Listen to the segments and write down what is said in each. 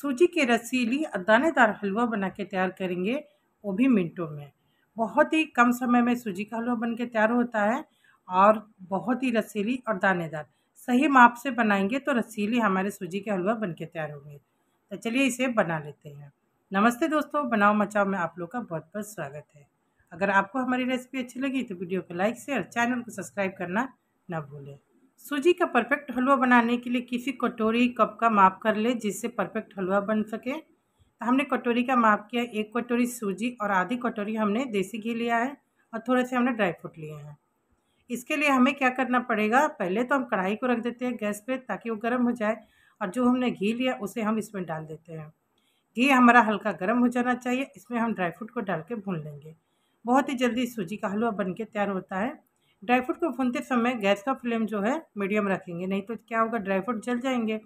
सूजी के रसीली दानेदार हलवा बना के तैयार करेंगे वो भी मिनटों में बहुत ही कम समय में सूजी का हलवा बन के तैयार होता है और बहुत ही रसीली और दानेदार सही माप से बनाएंगे तो रसीली हमारे सूजी के हलवा बन के तैयार होंगे तो चलिए इसे बना लेते हैं नमस्ते दोस्तों बनाओ मचाओ में आप लोग का बहुत बहुत स्वागत है अगर आपको हमारी रेसिपी अच्छी लगी तो वीडियो को लाइक शेयर चैनल को सब्सक्राइब करना ना भूलें सूजी का परफेक्ट हलवा बनाने के लिए किसी कटोरी कप का माप कर ले जिससे परफेक्ट हलवा बन सके तो हमने कटोरी का माप किया एक कटोरी सूजी और आधी कटोरी हमने देसी घी लिया है और थोड़े से हमने ड्राई फ्रूट लिए हैं इसके लिए हमें क्या करना पड़ेगा पहले तो हम कढ़ाई को रख देते हैं गैस पे ताकि वो गर्म हो जाए और जो हमने घी लिया उसे हम इसमें डाल देते हैं घी हमारा हल्का गर्म हो जाना चाहिए इसमें हम ड्राई फ्रूट को डाल के भून लेंगे बहुत ही जल्दी सूजी का हलवा बन के तैयार होता है ड्राई फ्रूट को भूनते समय गैस का फ्लेम जो है मीडियम रखेंगे नहीं तो क्या होगा ड्राई फ्रूट जल जाएंगे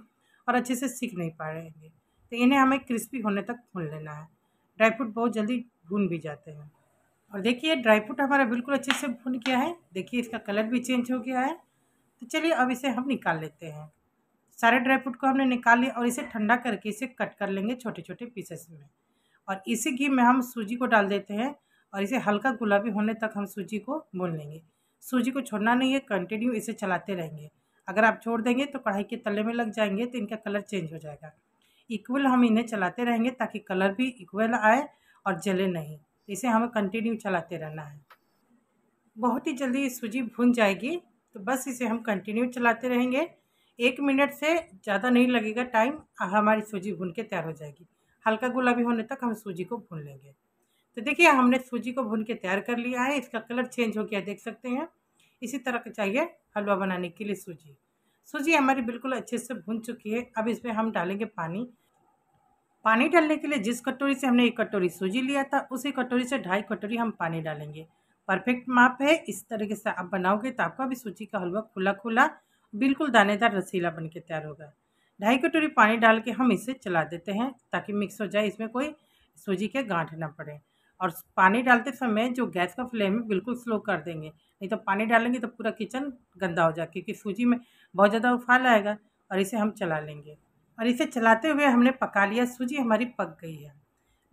और अच्छे से सीख नहीं पा रहेंगे तो इन्हें हमें क्रिस्पी होने तक भून लेना है ड्राई फ्रूट बहुत जल्दी भून भी जाते हैं और देखिए ड्राई फ्रूट हमारा बिल्कुल अच्छे से भून गया है देखिए इसका कलर भी चेंज हो गया है तो चलिए अब इसे हम निकाल लेते हैं सारे ड्राई फ्रूट को हमने निकाल लिया और इसे ठंडा करके इसे कट कर लेंगे छोटे छोटे पीसेस में और इसी घी में हम सूजी को डाल देते हैं और इसे हल्का गुलाबी होने तक हम सूजी को भून लेंगे सूजी को छोड़ना नहीं है कंटिन्यू इसे चलाते रहेंगे अगर आप छोड़ देंगे तो कढ़ाई के तले में लग जाएंगे तो इनका कलर चेंज हो जाएगा इक्वल हम इन्हें चलाते रहेंगे ताकि कलर भी इक्वल आए और जले नहीं इसे हमें कंटिन्यू चलाते रहना है बहुत ही जल्दी सूजी भुन जाएगी तो बस इसे हम कंटिन्यू चलाते रहेंगे एक मिनट से ज़्यादा नहीं लगेगा टाइम हमारी सूजी भून के तैयार हो जाएगी हल्का गुलाबी होने तक हम सूजी को भून लेंगे तो देखिए हमने सूजी को भून के तैयार कर लिया है इसका कलर चेंज हो गया देख सकते हैं इसी तरह का चाहिए हलवा बनाने के लिए सूजी सूजी हमारी बिल्कुल अच्छे से भून चुकी है अब इसमें हम डालेंगे पानी पानी डालने के लिए जिस कटोरी से हमने एक कटोरी सूजी लिया था उसी कटोरी से ढाई कटोरी हम पानी डालेंगे परफेक्ट माप है इस तरीके से आप बनाओगे तो आपका भी सूजी का हलवा खुला खुला बिल्कुल दानेदार रसीला बन के तैयार होगा ढाई कटोरी पानी डाल के हम इसे चला देते हैं ताकि मिक्स हो जाए इसमें कोई सूजी के गांठ ना पड़े और पानी डालते समय जो गैस का फ्लेम है बिल्कुल स्लो कर देंगे नहीं तो पानी डालेंगे तो पूरा किचन गंदा हो जाएगा क्योंकि सूजी में बहुत ज़्यादा उफाल आएगा और इसे हम चला लेंगे और इसे चलाते हुए हमने पका लिया सूजी हमारी पक गई है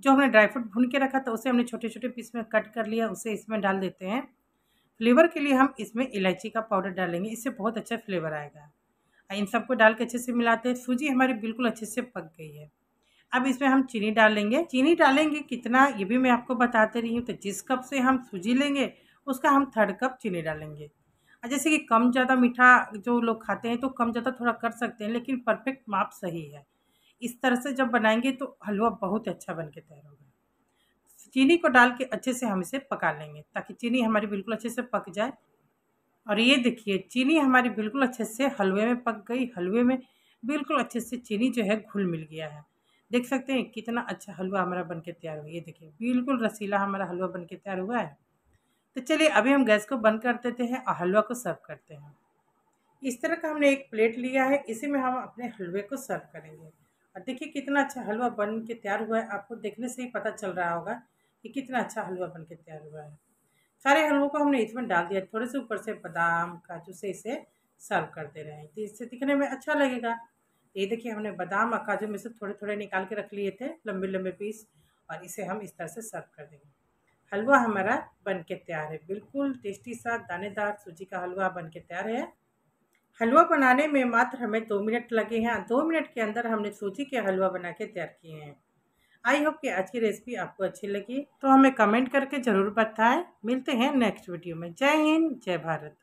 जो हमने ड्राई फ्रूट भून के रखा था उसे हमने छोटे छोटे पीस में कट कर लिया उसे इसमें डाल देते हैं फ्लेवर के लिए हम इसमें इलायची का पाउडर डालेंगे इससे बहुत अच्छा फ्लेवर आएगा इन सबको डाल के अच्छे से मिलाते हैं सूजी हमारी बिल्कुल अच्छे से पक गई है अब इसमें हम चीनी डालेंगे चीनी डालेंगे कितना ये भी मैं आपको बताते रही हूँ तो जिस कप से हम सूजी लेंगे उसका हम थर्ड कप चीनी डालेंगे जैसे कि कम ज़्यादा मीठा जो लोग खाते हैं तो कम ज़्यादा थोड़ा कर सकते हैं लेकिन परफेक्ट माप सही है इस तरह से जब बनाएंगे तो हलवा बहुत अच्छा बन के तैयार होगा चीनी को डाल के अच्छे से हम इसे पका लेंगे ताकि चीनी हमारी बिल्कुल अच्छे से पक जाए और ये देखिए चीनी हमारी बिल्कुल अच्छे से हलवे में पक गई हलवे में बिल्कुल अच्छे से चीनी जो है घुल मिल गया है देख सकते हैं कितना अच्छा हलवा हमारा बन के तैयार हुआ ये देखिए बिल्कुल रसीला हमारा हलवा बन के तैयार हुआ है तो चलिए अभी हम गैस को बंद कर देते हैं और हलवा को सर्व करते हैं इस तरह का हमने एक प्लेट लिया है इसी में हम अपने हलवे को सर्व करेंगे और देखिए कितना अच्छा हलवा बन के तैयार हुआ है आपको देखने से ही पता चल रहा होगा कि कितना अच्छा हलवा बन के तैयार हुआ है सारे हलवों को हमने इसमें डाल दिया थोड़े से ऊपर से बादाम काजू से इसे सर्व कर दे रहे हैं तो इससे दिखने में अच्छा लगेगा ये देखिए हमने बादाम और काजू में से थोड़े थोड़े निकाल के रख लिए थे लंबे लंबे पीस और इसे हम इस तरह से सर्व कर देंगे हलवा हमारा बन के तैयार है बिल्कुल टेस्टी सा दानेदार सूजी का हलवा बन के तैयार है हलवा बनाने में मात्र हमें दो मिनट लगे हैं दो मिनट के अंदर हमने सूजी के हलवा बना के तैयार किए हैं आई होप कि आज की रेसिपी आपको अच्छी लगी तो हमें कमेंट करके ज़रूर बताएं मिलते हैं नेक्स्ट वीडियो में जय हिंद जय भारत